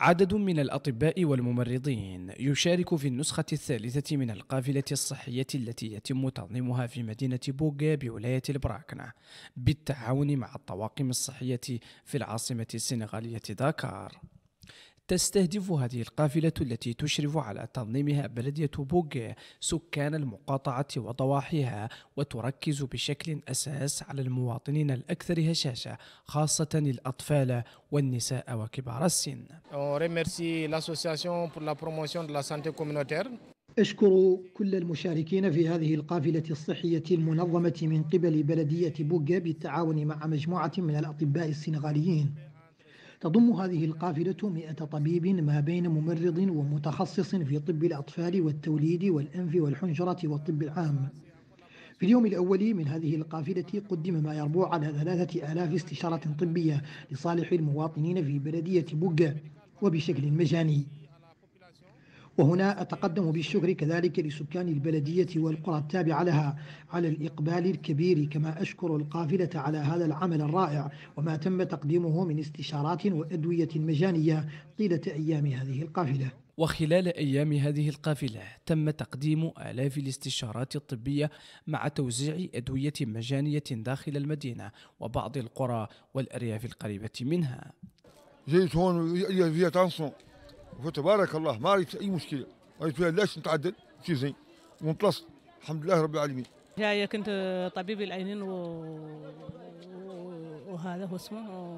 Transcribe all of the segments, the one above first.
عدد من الأطباء والممرضين يشارك في النسخة الثالثة من القافلة الصحية التي يتم تنظيمها في مدينة بوغا بولاية البراكنة بالتعاون مع الطواقم الصحية في العاصمة السنغالية داكار تستهدف هذه القافلة التي تشرف على تنظيمها بلدية بوغ سكان المقاطعة وضواحيها وتركز بشكل أساس على المواطنين الأكثر هشاشة خاصة الأطفال والنساء وكبار السن أشكر كل المشاركين في هذه القافلة الصحية المنظمة من قبل بلدية بوغا بالتعاون مع مجموعة من الأطباء السنغاليين تضم هذه القافلة 100 طبيب ما بين ممرض ومتخصص في طب الأطفال والتوليد والأنف والحنجرة والطب العام في اليوم الأول من هذه القافلة قدم ما يربو على ثلاثة آلاف استشارة طبية لصالح المواطنين في بلدية بوغا وبشكل مجاني وهنا أتقدم بالشكر كذلك لسكان البلدية والقرى التابعة لها على الإقبال الكبير كما أشكر القافلة على هذا العمل الرائع وما تم تقديمه من استشارات وأدوية مجانية طيلة أيام هذه القافلة وخلال أيام هذه القافلة تم تقديم آلاف الاستشارات الطبية مع توزيع أدوية مجانية داخل المدينة وبعض القرى والأرياف القريبة منها جيت هون فتبارك الله ما رأيت أي مشكلة رأيت فيها ليش نتعدل شيء زين وانطلصت الحمد لله رب العالمين جاية كنت طبيب العينين و... وهذا هو اسمه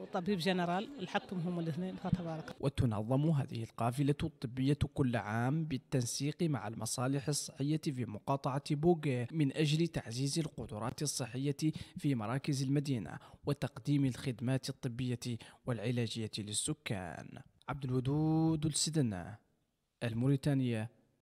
وطبيب جنرال لحقتهم هم الاثنين فتبارك وتنظم هذه القافلة الطبية كل عام بالتنسيق مع المصالح الصحية في مقاطعة بوغي من أجل تعزيز القدرات الصحية في مراكز المدينة وتقديم الخدمات الطبية والعلاجية للسكان عبد الودود السدنة الموريتانية